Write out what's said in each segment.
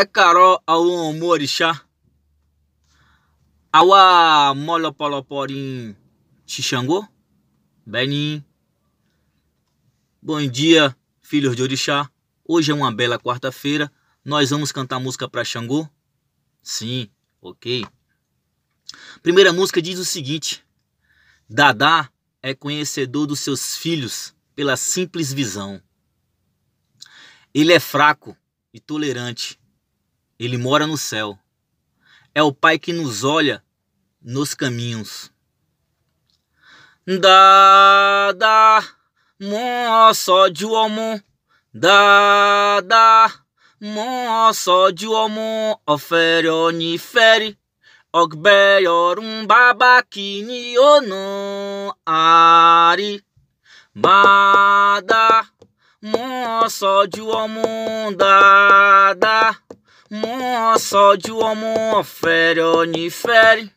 É kàárọ̀ ao ọmọ òrìṣà àwa mọ lọpọlọpọ ní ṣìṣàngó bom dia filhos de orixá hoje é uma bela quarta-feira nós vamos cantar música para Xangô sim ok primeira música diz o seguinte Dadá é conhecedor dos seus filhos pela simples visão ele é fraco e tolerante ele mora no céu. É o Pai que nos olha nos caminhos. Da da mon só de homo da da mon só de homo oferoni feri ogbeyorum babakini ono ari bada mon só de homo da da Mua só de homo fere oni fere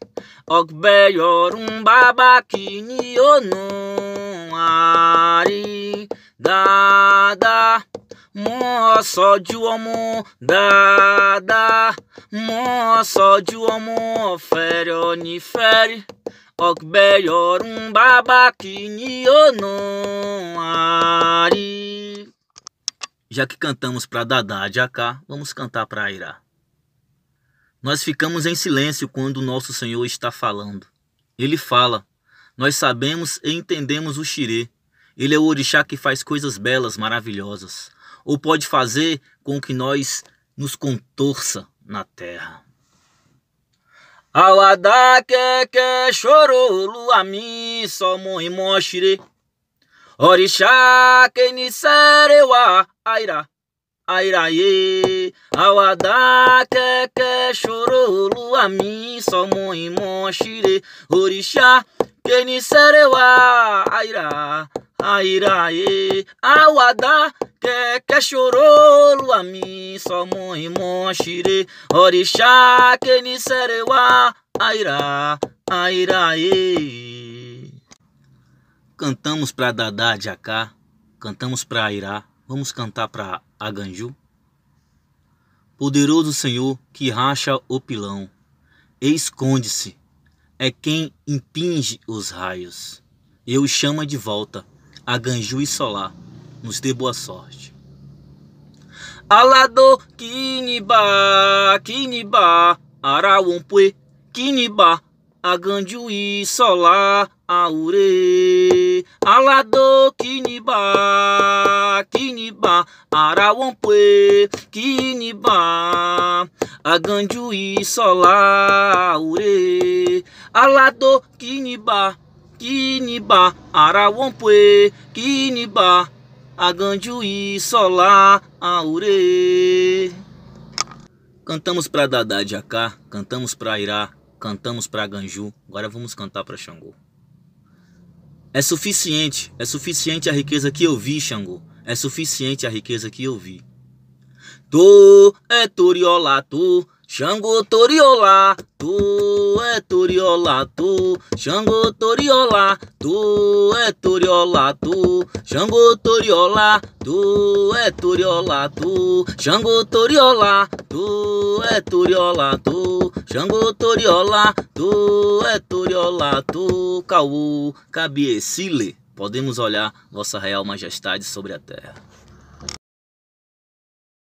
Ogbe yorum baba kini onu ari da da Mua só de homo da da Mua só de homo fere oni fere Ogbe yorum baba kini ari já que cantamos para Dadá de Acá, vamos cantar para Airá. Nós ficamos em silêncio quando nosso Senhor está falando. Ele fala, nós sabemos e entendemos o xirê. Ele é o orixá que faz coisas belas, maravilhosas. Ou pode fazer com que nós nos contorça na terra. Awadá que que chorou, lua mi, só xirê. Orixá, quem niserewa, aira, airaie, awada, keke, chorolo, a mim, só mãe, monxire, orixá, quem niserewa, aira, airaie, awada, keke, chorolo, a mim, só mãe, monxire, orixá, quem niserewa, aira, airaie cantamos para Dadá de Acá, cantamos para Airá, vamos cantar para Aganju? Poderoso Senhor que racha o pilão, esconde-se, é quem impinge os raios. E chama de volta, Aganju e Solá, nos dê boa sorte. Alado Kiniba, Kiniba, Araumpue, Kiniba, Aganju e Solá, Aure alado kiniba kiniba arawompwe kiniba aganjui sola ure alado kiniba kiniba arawompwe kiniba aganjui sola aure Cantamos para Dadá de Acá, cantamos para Irá, cantamos para Ganju, agora vamos cantar para Xangô. É suficiente, é suficiente a riqueza que eu vi, Xangô. É suficiente a riqueza que eu vi. Tu é Toriola, tu Xangô Toriola, tu é Toriola, tu Xangô Toriola, tu é Toriola, tu Xangô Toriola, tu é Toriola, tu Xangô Toriola, tu é Toriola, tu tu, Xangô Toriola, tu é Toriola, tu Cauú, Cabiecile. Podemos olhar vossa real majestade sobre a terra.